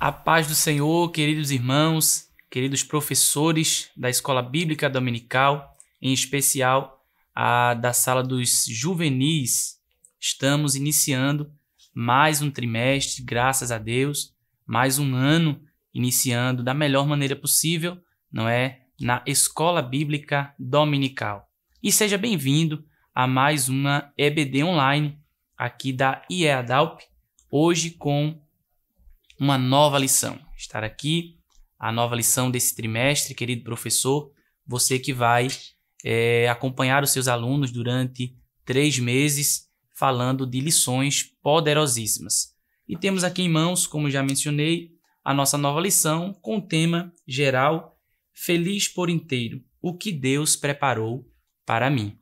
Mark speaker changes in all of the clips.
Speaker 1: A paz do Senhor, queridos irmãos, queridos professores da Escola Bíblica Dominical, em especial a da Sala dos Juvenis. Estamos iniciando mais um trimestre, graças a Deus, mais um ano iniciando da melhor maneira possível, não é? Na Escola Bíblica Dominical. E seja bem-vindo a mais uma EBD online aqui da IEADALP, hoje com uma nova lição. Estar aqui, a nova lição desse trimestre, querido professor, você que vai é, acompanhar os seus alunos durante três meses, falando de lições poderosíssimas. E temos aqui em mãos, como já mencionei, a nossa nova lição com o tema geral Feliz por inteiro, o que Deus preparou para mim.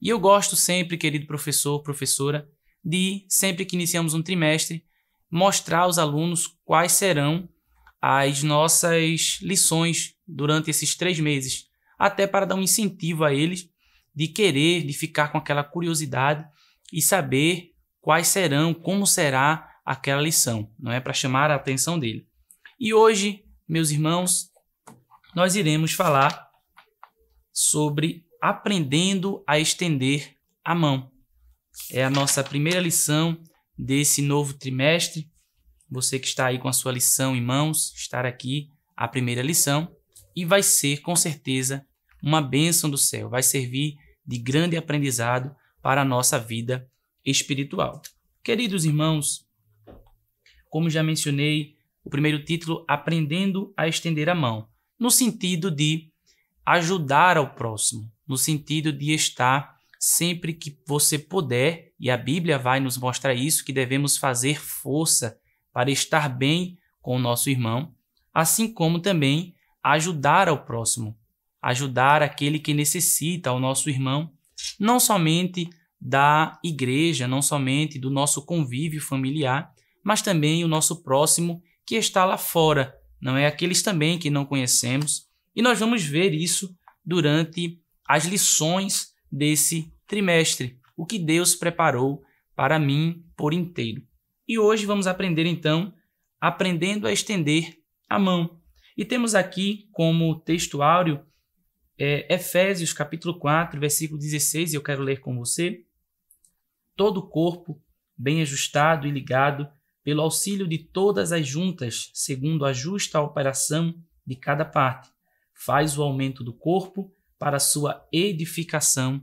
Speaker 1: E eu gosto sempre, querido professor, professora, de sempre que iniciamos um trimestre, mostrar aos alunos quais serão as nossas lições durante esses três meses, até para dar um incentivo a eles de querer, de ficar com aquela curiosidade e saber quais serão, como será aquela lição, não é para chamar a atenção dele. E hoje, meus irmãos, nós iremos falar sobre aprendendo a estender a mão. É a nossa primeira lição desse novo trimestre. Você que está aí com a sua lição em mãos, estar aqui a primeira lição e vai ser com certeza uma bênção do céu, vai servir de grande aprendizado para a nossa vida espiritual. Queridos irmãos, como já mencionei, o primeiro título aprendendo a estender a mão, no sentido de ajudar ao próximo, no sentido de estar sempre que você puder, e a Bíblia vai nos mostrar isso, que devemos fazer força para estar bem com o nosso irmão, assim como também ajudar ao próximo, ajudar aquele que necessita, ao nosso irmão, não somente da igreja, não somente do nosso convívio familiar, mas também o nosso próximo que está lá fora, não é aqueles também que não conhecemos. E nós vamos ver isso durante as lições desse trimestre, o que Deus preparou para mim por inteiro. E hoje vamos aprender então aprendendo a estender a mão. E temos aqui como textuário é, Efésios capítulo 4, versículo 16, e eu quero ler com você. Todo o corpo bem ajustado e ligado pelo auxílio de todas as juntas, segundo a justa operação de cada parte, faz o aumento do corpo para sua edificação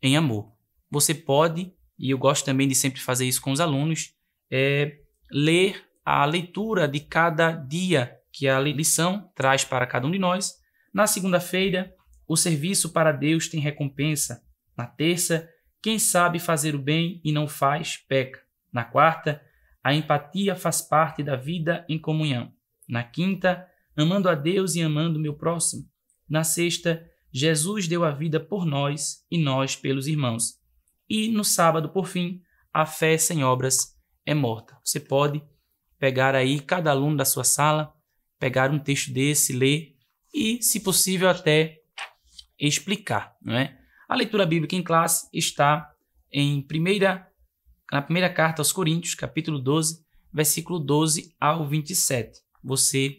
Speaker 1: em amor. Você pode, e eu gosto também de sempre fazer isso com os alunos, é ler a leitura de cada dia que a lição traz para cada um de nós. Na segunda-feira, o serviço para Deus tem recompensa. Na terça, quem sabe fazer o bem e não faz, peca. Na quarta, a empatia faz parte da vida em comunhão. Na quinta, amando a Deus e amando o meu próximo. Na sexta, Jesus deu a vida por nós e nós pelos irmãos. E no sábado, por fim, a fé sem obras é morta. Você pode pegar aí cada aluno da sua sala, pegar um texto desse, ler e, se possível, até explicar, não é? A leitura bíblica em classe está em primeira, na primeira carta aos Coríntios, capítulo 12, versículo 12 ao 27. Você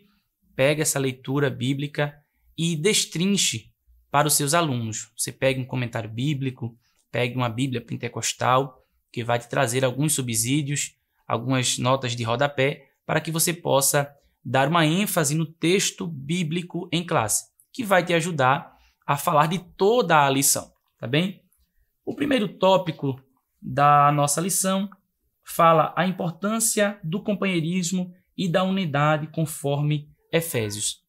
Speaker 1: pega essa leitura bíblica e destrinche para os seus alunos. Você pegue um comentário bíblico, pegue uma Bíblia pentecostal, que vai te trazer alguns subsídios, algumas notas de rodapé, para que você possa dar uma ênfase no texto bíblico em classe, que vai te ajudar a falar de toda a lição, tá bem? O primeiro tópico da nossa lição fala a importância do companheirismo e da unidade conforme Efésios.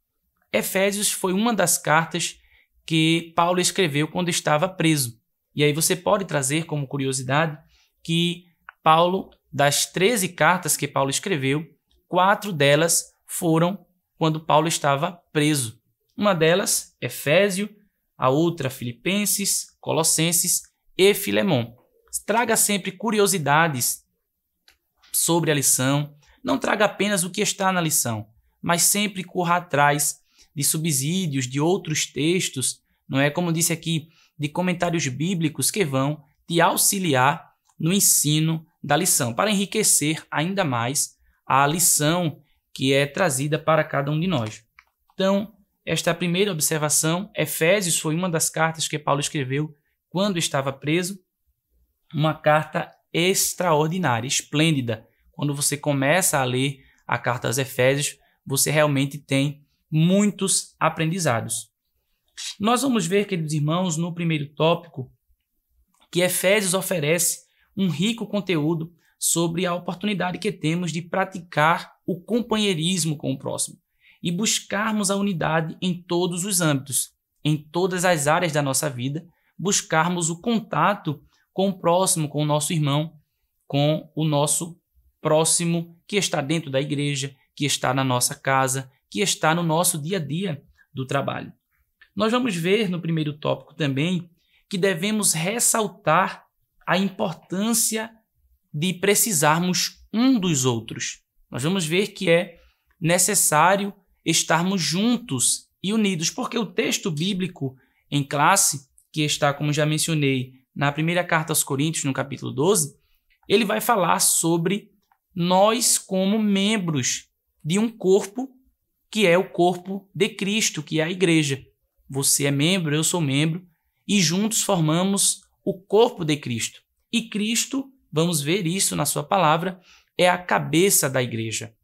Speaker 1: Efésios foi uma das cartas que Paulo escreveu quando estava preso. E aí você pode trazer como curiosidade que Paulo, das 13 cartas que Paulo escreveu, quatro delas foram quando Paulo estava preso. Uma delas, Efésio, a outra, Filipenses, Colossenses e Filemão. Traga sempre curiosidades sobre a lição, não traga apenas o que está na lição, mas sempre corra atrás de subsídios, de outros textos, não é? Como disse aqui, de comentários bíblicos que vão te auxiliar no ensino da lição, para enriquecer ainda mais a lição que é trazida para cada um de nós. Então, esta é a primeira observação. Efésios foi uma das cartas que Paulo escreveu quando estava preso. Uma carta extraordinária, esplêndida. Quando você começa a ler a carta aos Efésios, você realmente tem muitos aprendizados. Nós vamos ver, queridos irmãos, no primeiro tópico, que Efésios oferece um rico conteúdo sobre a oportunidade que temos de praticar o companheirismo com o próximo e buscarmos a unidade em todos os âmbitos, em todas as áreas da nossa vida, buscarmos o contato com o próximo, com o nosso irmão, com o nosso próximo que está dentro da igreja, que está na nossa casa, que está no nosso dia a dia do trabalho. Nós vamos ver no primeiro tópico também que devemos ressaltar a importância de precisarmos um dos outros. Nós vamos ver que é necessário estarmos juntos e unidos, porque o texto bíblico em classe, que está, como já mencionei, na primeira carta aos Coríntios, no capítulo 12, ele vai falar sobre nós como membros de um corpo que é o corpo de Cristo, que é a igreja. Você é membro, eu sou membro, e juntos formamos o corpo de Cristo. E Cristo, vamos ver isso na sua palavra, é a cabeça da igreja.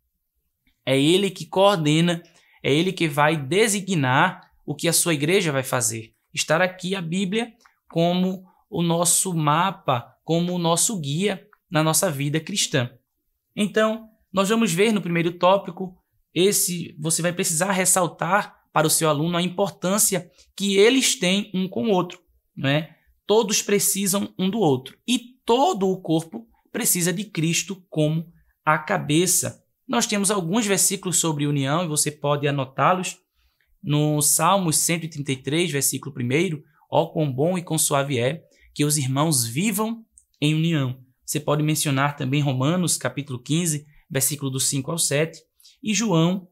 Speaker 1: É ele que coordena, é ele que vai designar o que a sua igreja vai fazer. Estar aqui a Bíblia como o nosso mapa, como o nosso guia na nossa vida cristã. Então, nós vamos ver no primeiro tópico esse você vai precisar ressaltar para o seu aluno a importância que eles têm um com o outro, né? Todos precisam um do outro e todo o corpo precisa de Cristo como a cabeça. Nós temos alguns versículos sobre união e você pode anotá-los no Salmos 133, versículo 1, ó quão bom e quão suave é que os irmãos vivam em união. Você pode mencionar também Romanos capítulo 15, versículo do 5 ao 7, e João,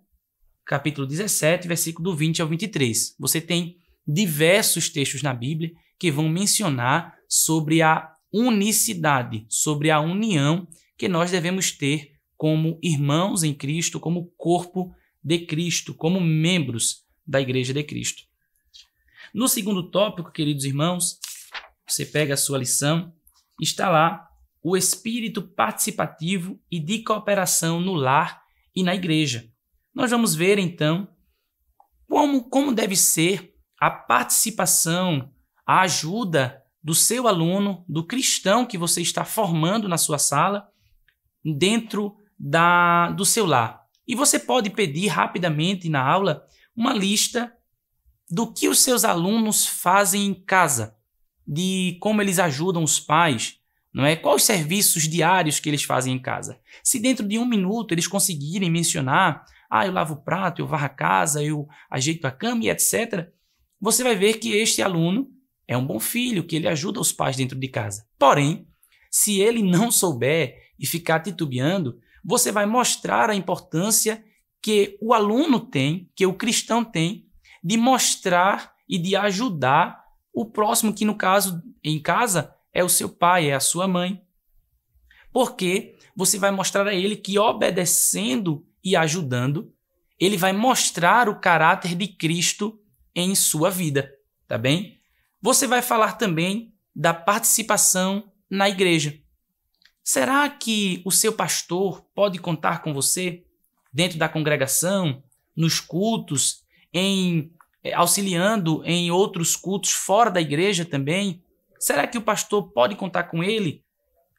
Speaker 1: capítulo 17, versículo do 20 ao 23. Você tem diversos textos na Bíblia que vão mencionar sobre a unicidade, sobre a união que nós devemos ter como irmãos em Cristo, como corpo de Cristo, como membros da Igreja de Cristo. No segundo tópico, queridos irmãos, você pega a sua lição, está lá o espírito participativo e de cooperação no lar e na igreja. Nós vamos ver então como, como deve ser a participação, a ajuda do seu aluno, do cristão que você está formando na sua sala, dentro da, do seu lar. E você pode pedir rapidamente na aula uma lista do que os seus alunos fazem em casa, de como eles ajudam os pais, não é? Quais serviços diários que eles fazem em casa? Se dentro de um minuto eles conseguirem mencionar, ah, eu lavo o prato, eu varro a casa, eu ajeito a cama e etc., você vai ver que este aluno é um bom filho, que ele ajuda os pais dentro de casa. Porém, se ele não souber e ficar titubeando, você vai mostrar a importância que o aluno tem, que o cristão tem, de mostrar e de ajudar o próximo, que no caso, em casa, é o seu pai, é a sua mãe. Porque você vai mostrar a ele que obedecendo e ajudando, ele vai mostrar o caráter de Cristo em sua vida, tá bem? Você vai falar também da participação na igreja. Será que o seu pastor pode contar com você dentro da congregação, nos cultos, em eh, auxiliando em outros cultos fora da igreja também, Será que o pastor pode contar com ele?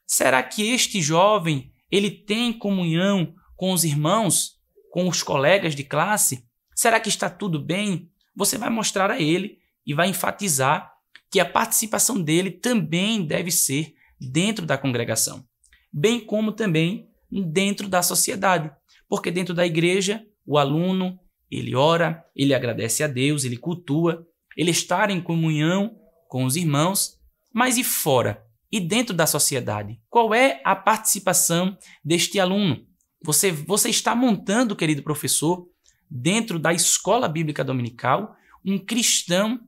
Speaker 1: Será que este jovem ele tem comunhão com os irmãos, com os colegas de classe? Será que está tudo bem? Você vai mostrar a ele e vai enfatizar que a participação dele também deve ser dentro da congregação, bem como também dentro da sociedade, porque dentro da igreja o aluno ele ora, ele agradece a Deus, ele cultua, ele está em comunhão com os irmãos mas e fora? E dentro da sociedade? Qual é a participação deste aluno? Você, você está montando, querido professor, dentro da escola bíblica dominical, um cristão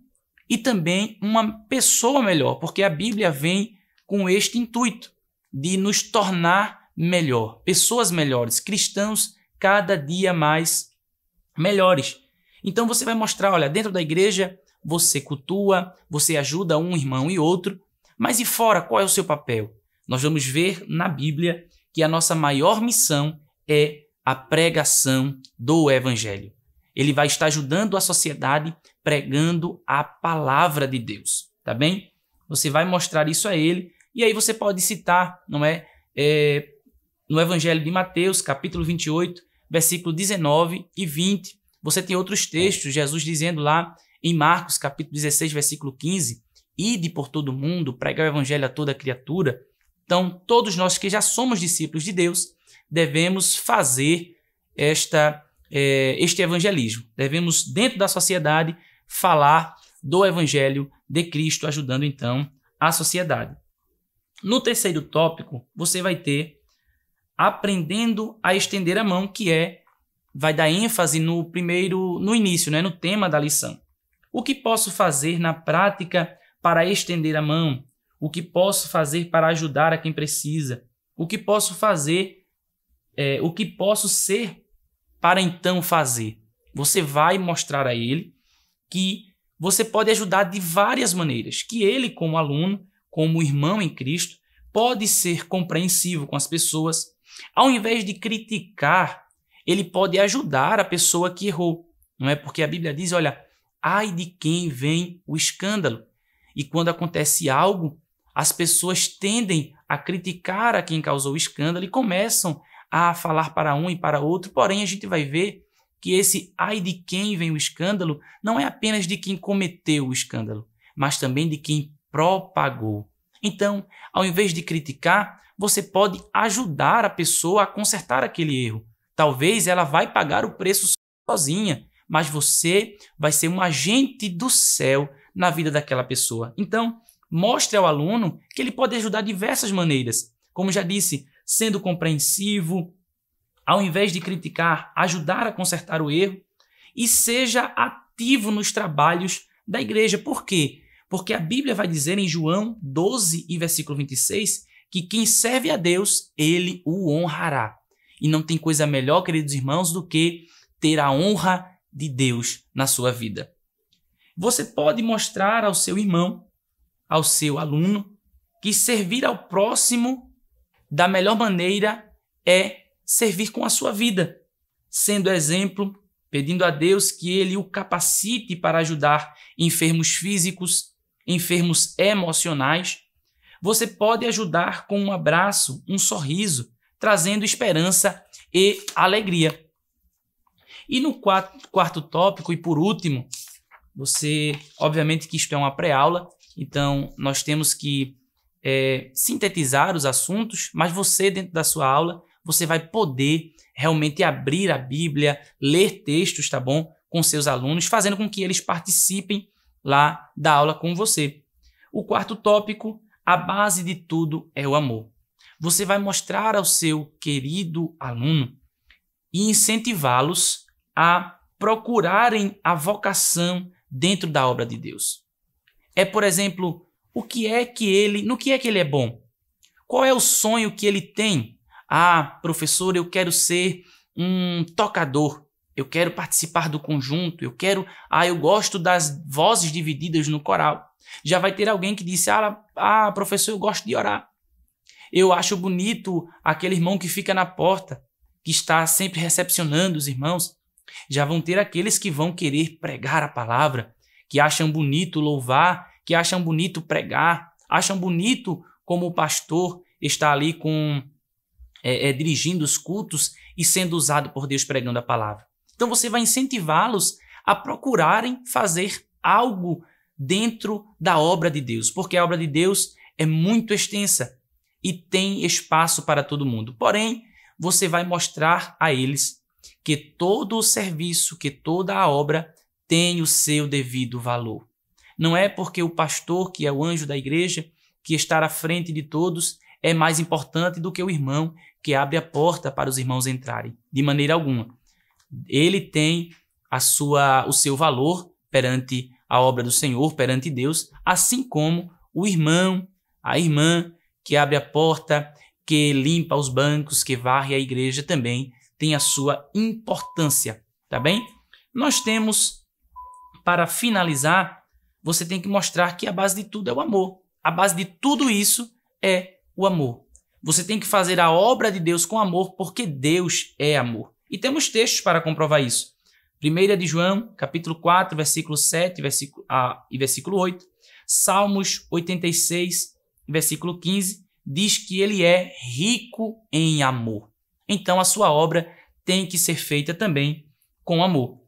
Speaker 1: e também uma pessoa melhor, porque a Bíblia vem com este intuito de nos tornar melhor, pessoas melhores, cristãos cada dia mais melhores. Então você vai mostrar, olha, dentro da igreja você cultua, você ajuda um irmão e outro, mas e fora, qual é o seu papel? Nós vamos ver na Bíblia que a nossa maior missão é a pregação do Evangelho. Ele vai estar ajudando a sociedade pregando a palavra de Deus, tá bem? Você vai mostrar isso a ele e aí você pode citar, não é? é no Evangelho de Mateus, capítulo 28, versículo 19 e 20. Você tem outros textos, Jesus dizendo lá em Marcos capítulo 16, versículo 15, ide por todo mundo, pregar o evangelho a toda criatura. Então, todos nós que já somos discípulos de Deus, devemos fazer esta, é, este evangelismo. Devemos, dentro da sociedade, falar do evangelho de Cristo, ajudando então a sociedade. No terceiro tópico, você vai ter aprendendo a estender a mão, que é vai dar ênfase no primeiro, no início, né, no tema da lição. O que posso fazer na prática para estender a mão? O que posso fazer para ajudar a quem precisa? O que posso fazer? É, o que posso ser para então fazer? Você vai mostrar a ele que você pode ajudar de várias maneiras, que ele, como aluno, como irmão em Cristo, pode ser compreensivo com as pessoas. Ao invés de criticar, ele pode ajudar a pessoa que errou. Não é porque a Bíblia diz, olha, ai de quem vem o escândalo. E quando acontece algo, as pessoas tendem a criticar a quem causou o escândalo e começam a falar para um e para outro, porém a gente vai ver que esse ai de quem vem o escândalo não é apenas de quem cometeu o escândalo, mas também de quem propagou. Então, ao invés de criticar, você pode ajudar a pessoa a consertar aquele erro. Talvez ela vai pagar o preço sozinha, mas você vai ser um agente do céu na vida daquela pessoa. Então, mostre ao aluno que ele pode ajudar de diversas maneiras. Como já disse, sendo compreensivo, ao invés de criticar, ajudar a consertar o erro e seja ativo nos trabalhos da igreja. Por quê? Porque a Bíblia vai dizer em João 12 e versículo 26 que quem serve a Deus, ele o honrará. E não tem coisa melhor, queridos irmãos, do que ter a honra de Deus na sua vida. Você pode mostrar ao seu irmão, ao seu aluno, que servir ao próximo da melhor maneira é servir com a sua vida, sendo exemplo, pedindo a Deus que ele o capacite para ajudar enfermos físicos, enfermos emocionais. Você pode ajudar com um abraço, um sorriso, trazendo esperança e alegria. E no quarto, quarto tópico, e por último, você, obviamente que isto é uma pré-aula, então nós temos que é, sintetizar os assuntos, mas você, dentro da sua aula, você vai poder realmente abrir a Bíblia, ler textos, tá bom? Com seus alunos, fazendo com que eles participem lá da aula com você. O quarto tópico, a base de tudo é o amor. Você vai mostrar ao seu querido aluno e incentivá-los a procurarem a vocação dentro da obra de Deus. É, por exemplo, o que é que ele, no que é que ele é bom? Qual é o sonho que ele tem? Ah, professor, eu quero ser um tocador. Eu quero participar do conjunto, eu quero, ah, eu gosto das vozes divididas no coral. Já vai ter alguém que disse: "Ah, ah professor, eu gosto de orar". Eu acho bonito aquele irmão que fica na porta, que está sempre recepcionando os irmãos. Já vão ter aqueles que vão querer pregar a palavra, que acham bonito louvar, que acham bonito pregar, acham bonito como o pastor está ali com é, é, dirigindo os cultos e sendo usado por Deus pregando a palavra. Então você vai incentivá-los a procurarem fazer algo dentro da obra de Deus, porque a obra de Deus é muito extensa e tem espaço para todo mundo. Porém, você vai mostrar a eles que todo o serviço, que toda a obra tem o seu devido valor. Não é porque o pastor, que é o anjo da igreja, que está à frente de todos, é mais importante do que o irmão que abre a porta para os irmãos entrarem, de maneira alguma. Ele tem a sua, o seu valor perante a obra do Senhor, perante Deus, assim como o irmão, a irmã que abre a porta, que limpa os bancos, que varre a igreja também tem a sua importância, tá bem? Nós temos, para finalizar, você tem que mostrar que a base de tudo é o amor. A base de tudo isso é o amor. Você tem que fazer a obra de Deus com amor, porque Deus é amor. E temos textos para comprovar isso. 1 de João, capítulo 4, versículo 7 versículo, ah, e versículo 8. Salmos 86, versículo 15, diz que ele é rico em amor. Então a sua obra tem que ser feita também com amor.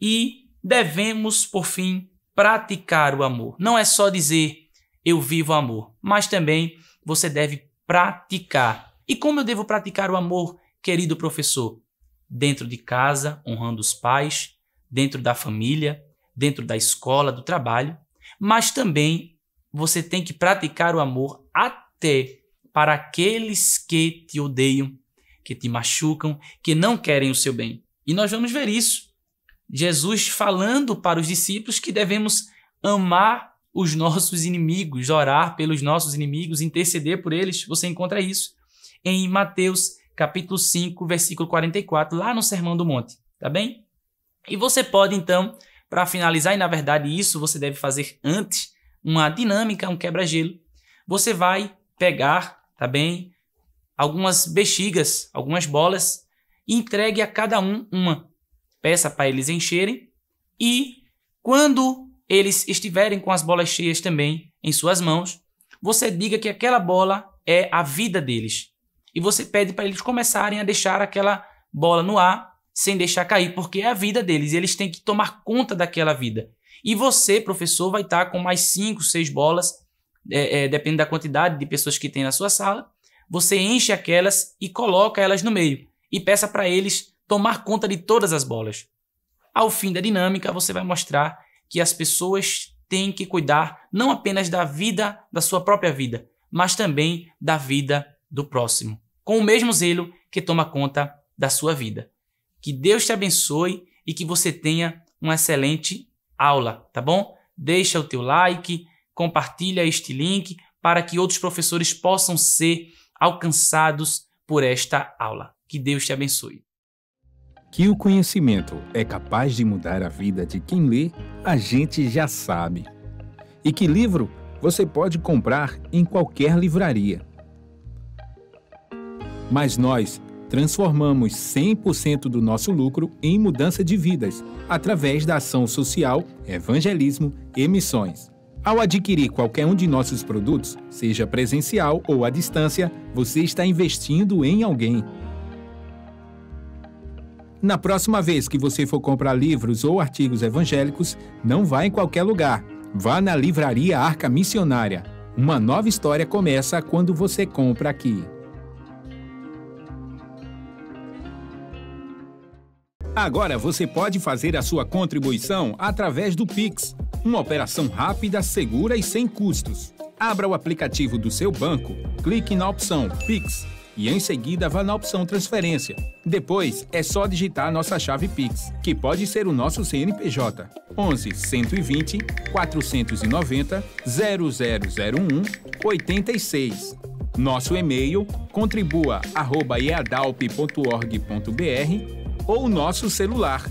Speaker 1: E devemos, por fim, praticar o amor. Não é só dizer eu vivo amor, mas também você deve praticar. E como eu devo praticar o amor, querido professor? Dentro de casa, honrando os pais, dentro da família, dentro da escola, do trabalho, mas também você tem que praticar o amor até para aqueles que te odeiam, que te machucam, que não querem o seu bem. E nós vamos ver isso. Jesus falando para os discípulos que devemos amar os nossos inimigos, orar pelos nossos inimigos, interceder por eles. Você encontra isso em Mateus capítulo 5, versículo 44, lá no Sermão do Monte, tá bem? E você pode então, para finalizar, e na verdade isso você deve fazer antes, uma dinâmica, um quebra-gelo. Você vai pegar, tá bem? algumas bexigas, algumas bolas, e entregue a cada um uma. Peça para eles encherem e quando eles estiverem com as bolas cheias também em suas mãos, você diga que aquela bola é a vida deles. E você pede para eles começarem a deixar aquela bola no ar sem deixar cair, porque é a vida deles, eles têm que tomar conta daquela vida. E você, professor, vai estar com mais cinco, seis bolas, é, é, depende da quantidade de pessoas que tem na sua sala, você enche aquelas e coloca elas no meio e peça para eles tomar conta de todas as bolas. Ao fim da dinâmica, você vai mostrar que as pessoas têm que cuidar não apenas da vida, da sua própria vida, mas também da vida do próximo, com o mesmo zelo que toma conta da sua vida. Que Deus te abençoe e que você tenha uma excelente aula, tá bom? Deixa o teu like, compartilha este link para que outros professores possam ser alcançados por esta aula. Que Deus te abençoe.
Speaker 2: Que o conhecimento é capaz de mudar a vida de quem lê, a gente já sabe. E que livro você pode comprar em qualquer livraria. Mas nós transformamos 100% do nosso lucro em mudança de vidas através da ação social Evangelismo e Missões. Ao adquirir qualquer um de nossos produtos, seja presencial ou à distância, você está investindo em alguém. Na próxima vez que você for comprar livros ou artigos evangélicos, não vá em qualquer lugar. Vá na Livraria Arca Missionária. Uma nova história começa quando você compra aqui. Agora você pode fazer a sua contribuição através do Pix uma operação rápida, segura e sem custos. Abra o aplicativo do seu banco, clique na opção Pix e em seguida vá na opção Transferência. Depois é só digitar nossa chave Pix, que pode ser o nosso CNPJ 11 120 490 0001 86. Nosso e-mail contribua contribua@eadalp.org.br ou nosso celular